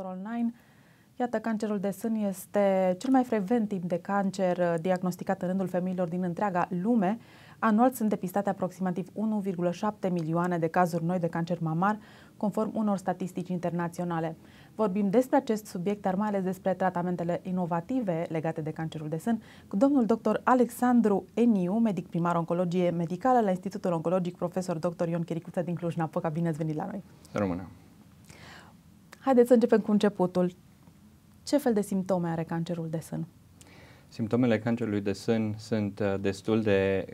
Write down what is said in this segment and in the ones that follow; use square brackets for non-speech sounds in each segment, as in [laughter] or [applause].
Doctor Online. Iată, cancerul de sân este cel mai frecvent tip de cancer uh, diagnosticat în rândul femeilor din întreaga lume. Anual sunt depistate aproximativ 1,7 milioane de cazuri noi de cancer mamar, conform unor statistici internaționale. Vorbim despre acest subiect, dar mai ales despre tratamentele inovative legate de cancerul de sân, cu domnul dr. Alexandru Eniu, medic primar oncologie medicală la Institutul Oncologic, profesor dr. Ion Chiricuță din Cluj-Napoca. Bine ați venit la noi! Română! Haideți să începem cu începutul. Ce fel de simptome are cancerul de sân? Simptomele cancerului de sân sunt uh, destul de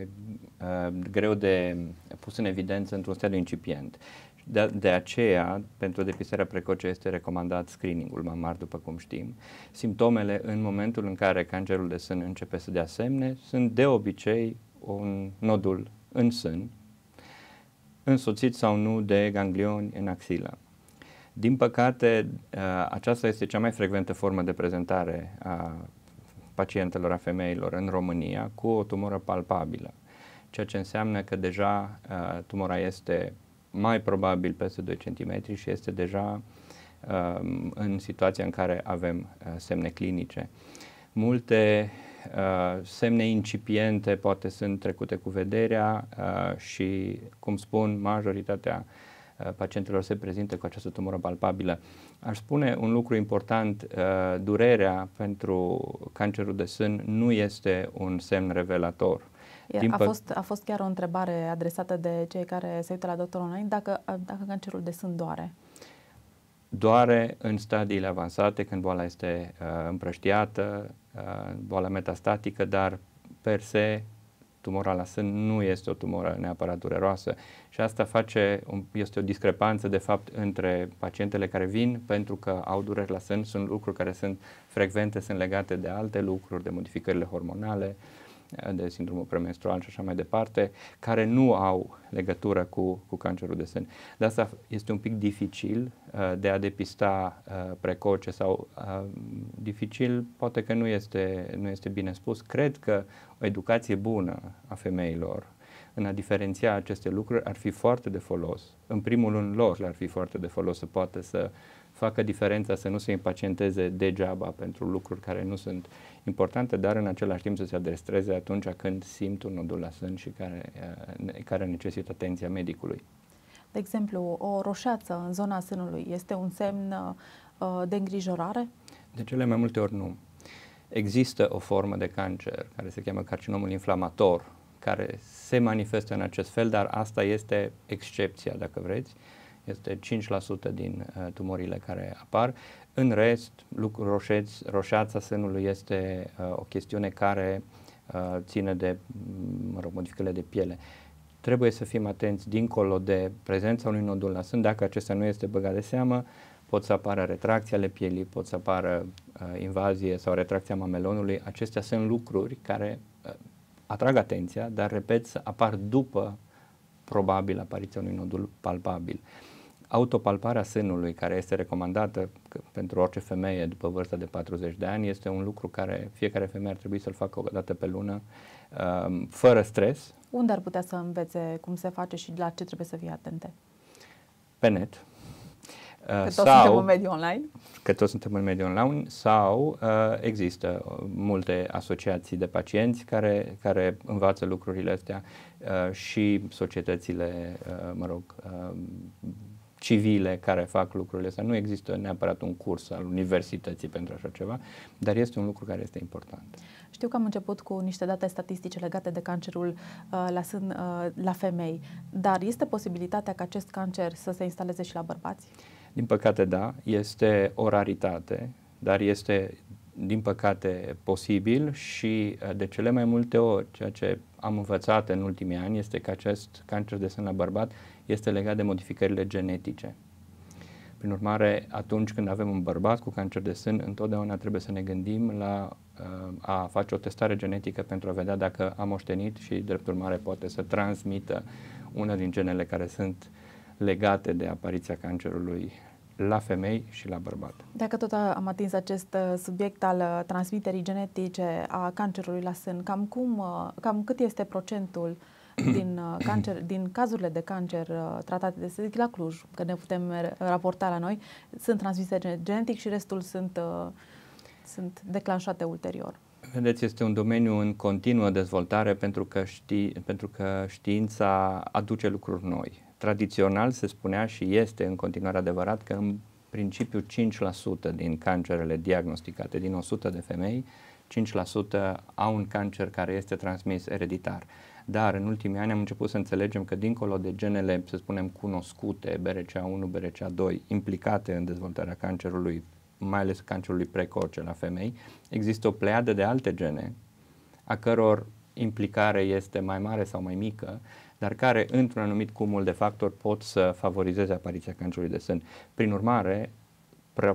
uh, greu de pus în evidență într-un stadiu incipient. De, de aceea, pentru depistarea precoce este recomandat screeningul mamar, după cum știm. Simptomele în momentul în care cancerul de sân începe să dea semne sunt de obicei un nodul în sân, însoțit sau nu de ganglioni în axilă. Din păcate, uh, aceasta este cea mai frecventă formă de prezentare a pacientelor, a femeilor în România cu o tumoră palpabilă, ceea ce înseamnă că deja uh, tumora este mai probabil peste 2 cm și este deja um, în situația în care avem uh, semne clinice. Multe semne incipiente poate sunt trecute cu vederea și, cum spun, majoritatea Uh, pacientelor se prezintă cu această tumoră palpabilă. Aș spune un lucru important, uh, durerea pentru cancerul de sân nu este un semn revelator. a, fost, a fost chiar o întrebare adresată de cei care se uită la doctorul online dacă, dacă cancerul de sân doare. Doare în stadiile avansate, când boala este uh, împrăștiată, boala metastatică, dar per se la sân nu este o tumoră neapărat dureroasă și asta face, este o discrepanță de fapt între pacientele care vin pentru că au dureri la sân, sunt lucruri care sunt frecvente, sunt legate de alte lucruri, de modificările hormonale, uh, de sindromul premenstrual și așa mai departe, care nu au legătură cu, cu cancerul de sân. De asta este un pic dificil uh, de a depista uh, precoce sau uh, dificil, poate că nu este, nu este bine spus. Cred că o educație bună a femeilor în a diferenția aceste lucruri ar fi foarte de folos. În primul rând lor ar fi foarte de folos să poată să facă diferența să nu se impacienteze degeaba pentru lucruri care nu sunt importante, dar în același timp să se adrestreze atunci când simt un nodul la sân și care, eh, care necesită atenția medicului. De exemplu, o roșeață în zona sânului este un semn eh, de îngrijorare? De cele mai multe ori nu. Există o formă de cancer care se cheamă carcinomul inflamator, care se manifestă în acest fel, dar asta este excepția, dacă vreți. Uh, este 5% din uh, tumorile care apar. În rest, roșeț, roșeața sânului este uh, o chestiune care uh, ține de mm, mă rog, modificările de piele. Trebuie să fim atenți dincolo de prezența unui nodul la sân, dacă acesta nu este băgat de seamă, pot să apară retracții ale pielii, pot să apară uh, invazie sau retracția mamelonului. Acestea sunt lucruri care uh, atrag atenția, dar, repet, apar după probabil apariția unui nodul palpabil. Uh, autopalparea sânului care este recomandată pentru orice femeie după vârsta de 40 de ani este un lucru care fiecare femeie ar trebui să-l facă o dată pe lună um, fără stres. Unde ar putea să învețe cum se face și la ce trebuie să fie atente? Pe net. Uh, că toți sau, suntem în mediul online? Că toți suntem în mediul online sau uh, există uh, multe asociații de pacienți care, care învață lucrurile astea uh, și societățile, uh, mă rog, uh, civile care fac lucrurile astea. Nu există neapărat un curs al universității pentru așa ceva, dar este un lucru care este important. Știu că am început cu niște date statistice legate de cancerul uh, la, sân, uh, la femei, dar este posibilitatea ca acest cancer să se instaleze și la bărbați? Din păcate, da. Este o raritate, dar este din păcate, posibil și uh, de cele mai multe ori, ceea ce am învățat în ultimii ani este că acest cancer de sân la bărbat este legat de modificările genetice. Prin urmare, atunci când avem un bărbat cu cancer de sân, întotdeauna trebuie să ne gândim la uh, a face o testare genetică pentru a vedea dacă a moștenit și, drept urmare, poate să transmită una din genele care sunt legate de apariția cancerului la femei și la bărbat. Dacă tot am atins acest uh, subiect al uh, transmiterii genetice a cancerului la sân, cam, cum, uh, cam cât este procentul [clears throat] din, cancer, din cazurile de cancer tratate de sedic la Cluj, că ne putem raporta la noi, sunt transmise genetic și restul sunt, sunt declanșate ulterior? Vedeți, este un domeniu în continuă dezvoltare pentru că, ști, pentru că știința aduce lucruri noi tradițional se spunea și este în continuare adevărat că în principiu 5% din cancerele diagnosticate, din 100 de femei, 5% au un cancer care este transmis ereditar. Dar în ultimii ani am început să înțelegem că dincolo de genele, să spunem, cunoscute, BRCA1, BRCA2, implicate în dezvoltarea cancerului, mai ales cancerului precoce la femei, există o pleiadă de alte gene a căror implicare este mai mare sau mai mică dar care, într-un anumit cumul de factori, pot să favorizeze apariția cancerului de sân. Prin urmare,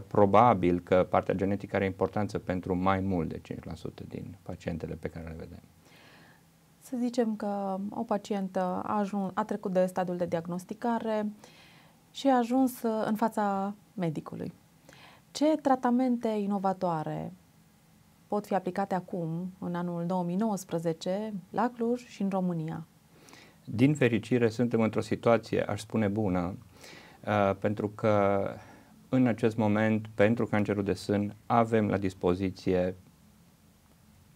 probabil că partea genetică are importanță pentru mai mult de 5% din pacientele pe care le vedem. Să zicem că o pacientă a, ajuns, a trecut de stadiul de diagnosticare și a ajuns uh, în fața medicului. Ce tratamente inovatoare pot fi aplicate acum, în anul 2019, la Cluj și în România? Din fericire, suntem într-o situație, aș spune, bună, uh, pentru că în acest moment, pentru cancerul de sân, avem la dispoziție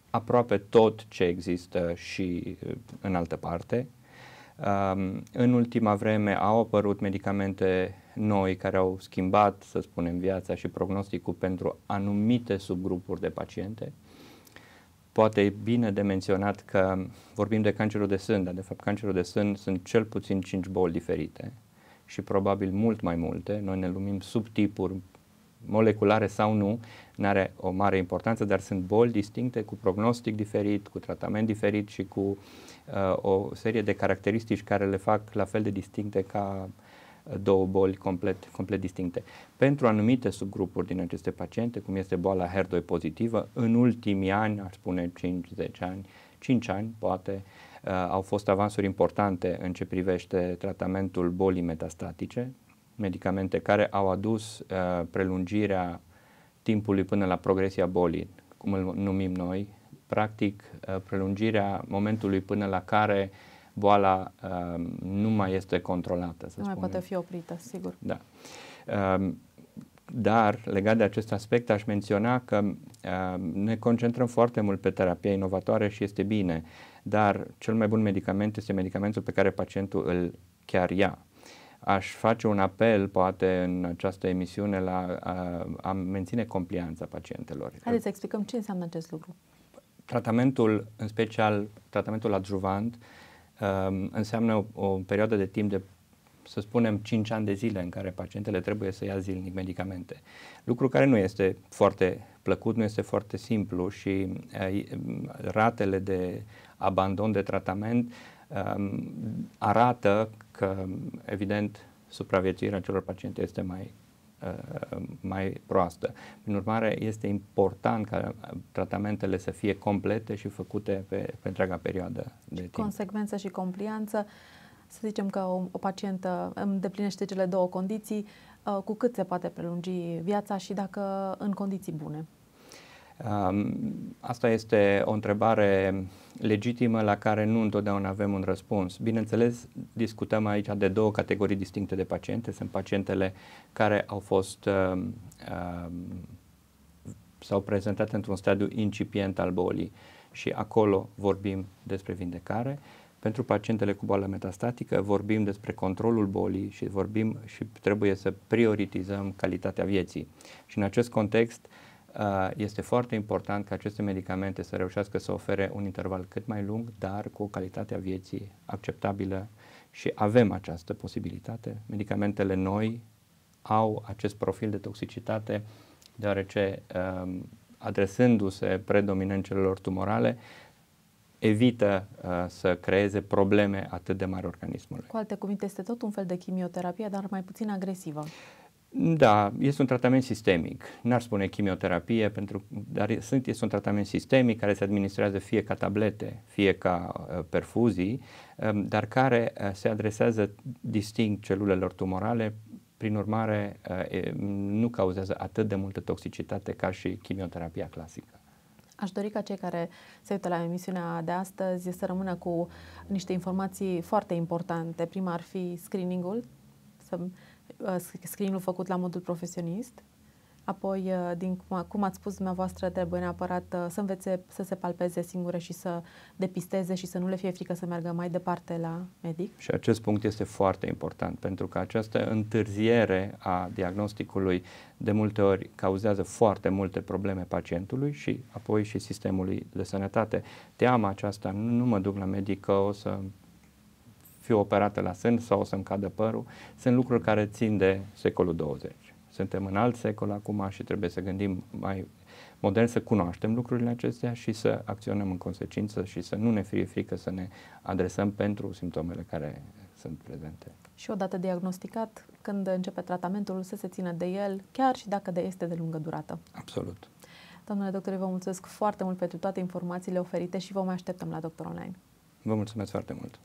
aproape tot ce există și uh, în altă parte. Um, în ultima vreme au apărut medicamente noi care au schimbat, să spunem, viața și prognosticul pentru anumite subgrupuri de paciente. Uh, Poate e bine de menționat că vorbim de cancerul de sân, dar de fapt cancerul de sân sunt cel puțin 5 boli diferite și probabil mult mai multe. Noi ne lumim subtipuri moleculare sau nu, nu are o mare importanță, dar sunt boli distincte cu prognostic diferit, cu tratament diferit și cu uh, o serie de caracteristici care le fac la fel de distincte ca uh, două boli complet, complet distincte. Pentru anumite subgrupuri din aceste paciente, cum este boala HER2 pozitivă, în ultimii ani, ar spune 5-10 ani, 5 ani poate, uh, au fost avansuri importante în ce privește tratamentul bolii metastatice, medicamente care au adus uh, prelungirea timpului până la progresia bolii, cum îl numim noi, practic uh, prelungirea momentului până la care uh, boala uh, nu mai este controlată. Să nu mai poate fi oprită, sigur. Da. Uh, dar, legat de acest aspect, aș menționa că uh, ne concentrăm foarte mult pe terapia inovatoare și este bine, dar cel mai bun medicament este medicamentul pe care pacientul îl chiar ia aș face un apel, poate, în această emisiune la uh, a menține complianța pacientelor. Haideți să explicăm ce înseamnă acest lucru. Tratamentul, în special tratamentul adjuvant, uh, Ehm, înseamnă o, o perioadă de timp de să spunem, 5 ani de zile în care pacientele trebuie să ia zilnic medicamente. Lucru care nu este foarte plăcut, nu este foarte simplu și eh, ratele de abandon de tratament ehm, arată că, evident, supraviețuirea celor paciente este mai Uh, mai proastă. Prin urmare, este important ca uh, tratamentele să fie complete și făcute pe, pe întreaga perioadă de timp. Consecvență și complianță. Să zicem că o, o pacientă îndeplinește cele două condiții, uh, cu cât se poate prelungi viața și dacă în condiții bune. Asta este o întrebare legitimă la care nu întotdeauna avem un răspuns. Bineînțeles, discutăm aici de două categorii distincte de paciente. Sunt pacientele care au fost uh, uh, s-au prezentat într-un stadiu incipient al bolii și acolo vorbim despre vindecare. Pentru pacientele cu boală metastatică vorbim despre controlul bolii și vorbim și trebuie să prioritizăm calitatea vieții. Și în acest context uh, Uh, este foarte important ca aceste medicamente să reușească să ofere un interval cât mai lung, dar cu a vieții acceptabilă și avem această posibilitate. Medicamentele noi au acest profil de toxicitate deoarece um, adresându-se predominant celor tumorale, evită uh, să creeze probleme atât de mari organismului. Cu alte cuvinte, este tot un fel de chimioterapie, dar mai puțin agresivă. Da, este un tratament sistemic. N-ar spune chimioterapie, pentru, dar sunt, este un tratament sistemic care se administrează fie ca tablete, fie ca uh, perfuzii, um, dar care uh, se adresează distinct celulelor tumorale, prin urmare uh, nu cauzează atât de multă toxicitate ca și chimioterapia clasică. Aș dori ca cei care se uită la emisiunea de astăzi să rămână cu niște informații foarte importante. Prima ar fi screeningul, să Uh, screening-ul făcut la modul profesionist. Apoi, uh, din cum ați spus dumneavoastră, trebuie neapărat uh, să învețe să se palpeze singure și să depisteze și să nu le fie frică să meargă mai departe la medic. Și acest punct este foarte important, pentru că această întârziere a diagnosticului de multe ori cauzează foarte multe probleme pacientului și apoi și sistemului de sănătate. Teama aceasta, nu mă duc la medic că o să fiu operată la sân sau o să-mi cadă părul, sunt lucruri care țin de secolul 20. Suntem în alt secol acum și trebuie să gândim mai modern, să cunoaștem lucrurile acestea și să acționăm în consecință și să nu ne fie frică să ne adresăm pentru simptomele care sunt prezente. Și odată diagnosticat, când începe tratamentul, să se țină de el, chiar și dacă de este de lungă durată. Absolut. Domnule doctor, vă mulțumesc foarte mult pentru toate informațiile oferite și vă mai așteptăm la Doctor Online. Vă mulțumesc foarte mult!